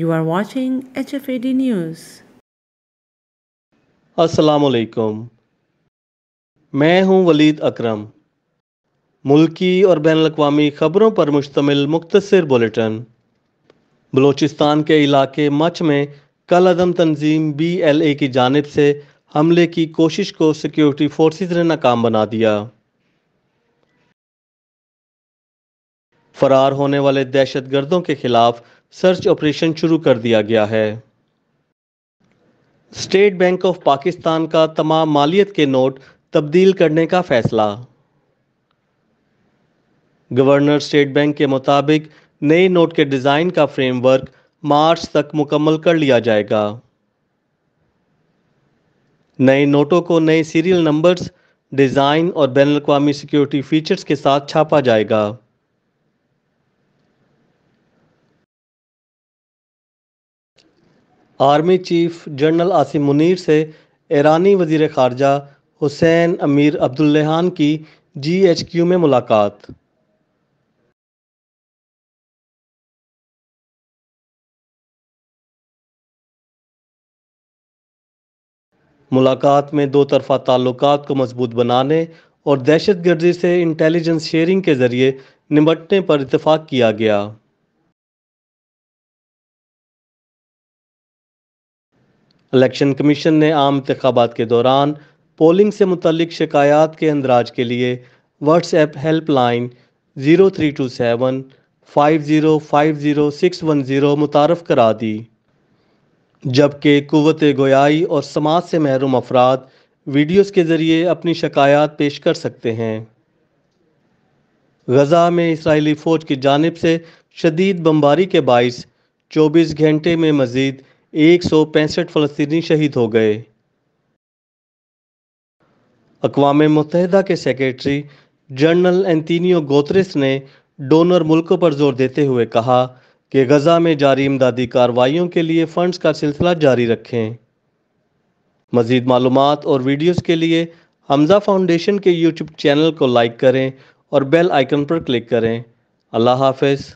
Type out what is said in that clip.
You are watching HFAD News. alaikum. मैं हूं वलीद अकरम मुल्की और बैन अवी ख़बरों पर मुश्तमिल मुख्तर बुलेटिन बलूचिस्तान के इलाके मच में कल अदम तंजीम बी एल ए की जानब से हमले की कोशिश को सिक्योरिटी फोर्सेज ने नाकाम बना दिया फरार होने वाले दहशत गर्दों के खिलाफ सर्च ऑपरेशन शुरू कर दिया गया है स्टेट बैंक ऑफ पाकिस्तान का तमाम मालियत के नोट तब्दील करने का फैसला गवर्नर स्टेट बैंक के मुताबिक नए नोट के डिज़ाइन का फ्रेमवर्क मार्च तक मुकम्मल कर लिया जाएगा नए नोटों को नए सीरियल नंबर्स डिज़ाइन और बैन अवी सिक्योरिटी फीचर्स के साथ छापा जाएगा army chief general Asim Munir से ईरानी वजीर खारजा हुसैन अमीर अब्दुल्लेहान की जी एच क्यू में मुलाकात मुलाकात में दो तरफ़ा ताल्लुक को मजबूत बनाने और दहशत गर्दी से इंटेलिजेंस शेयरिंग के ज़रिए निपटने पर इतफ़ाक़ किया गया इलेक्शन कमीशन ने आम इंतबात के दौरान पोलिंग से मुतलिक शिकायात के अंदराज के लिए WhatsApp helpline zero three two seven five zero five zero six one zero मुतारफ़ करा दी जबकि कुत गोयाई और समाज से महरूम अफराद वीडियोज़ के ज़रिए अपनी शिकायत पेश कर सकते हैं गजा में इसराइली फ़ौज की जानब से शदीद बम्बारी के बायस चौबीस घंटे में मज़ीद एक सौ पैंसठ फ़लस्तनी शहीद हो गए अकवाम मुतहदा के सेक्रेटरी जनरल एंतीनियो गोत्रिस ने डोनर मुल्कों पर जोर देते हुए कहा कि गजा में जारी इमदादी कार्रवाइयों के लिए फंड्स का सिलसिला जारी रखें मज़ीद मालूम और वीडियोज़ के लिए हमजा फाउंडेशन के यूट्यूब चैनल को लाइक करें और बेल आइकन पर क्लिक करें अल्लाह हाफिज़